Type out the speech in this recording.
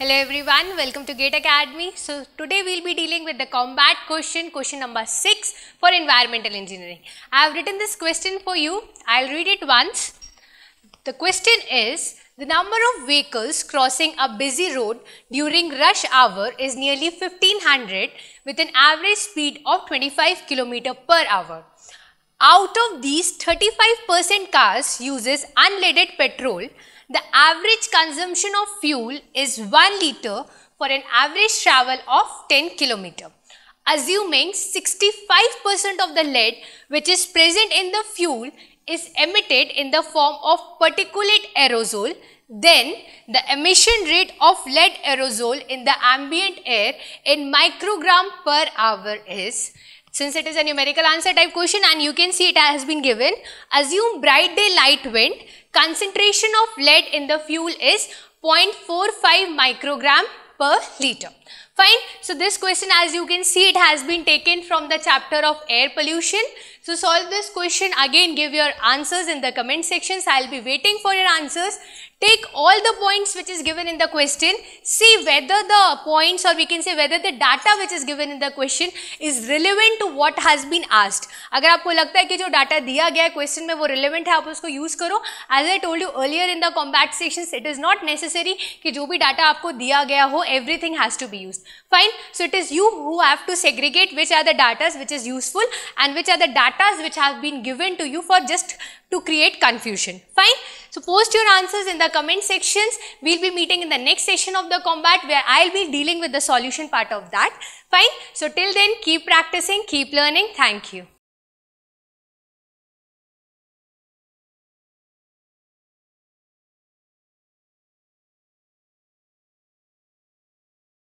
Hello everyone, welcome to Gate Academy. So today we'll be dealing with the combat question, question number 6 for environmental engineering. I have written this question for you. I'll read it once. The question is, the number of vehicles crossing a busy road during rush hour is nearly 1500 with an average speed of 25 km per hour. Out of these 35% cars uses unleaded petrol, the average consumption of fuel is 1 litre for an average travel of 10 km. Assuming 65% of the lead which is present in the fuel is emitted in the form of particulate aerosol then the emission rate of lead aerosol in the ambient air in microgram per hour is since it is a numerical answer type question and you can see it has been given assume bright day light wind concentration of lead in the fuel is 0.45 microgram per liter Fine. So this question as you can see it has been taken from the chapter of air pollution. So solve this question again give your answers in the comment sections. I'll be waiting for your answers. Take all the points which is given in the question. See whether the points or we can say whether the data which is given in the question is relevant to what has been asked. अगर आपको लगता है कि जो data दिया गया है question में वो रिलेवेंट है आप उसको यूज करो as I told you earlier in the combat section it is not necessary कि जो भी डाटा आपको दिया गया Fine. So it is you who have to segregate which are the datas which is useful and which are the datas which have been given to you for just to create confusion. Fine. So post your answers in the comment sections. We'll be meeting in the next session of the combat where I'll be dealing with the solution part of that. Fine. So till then keep practicing, keep learning. Thank you.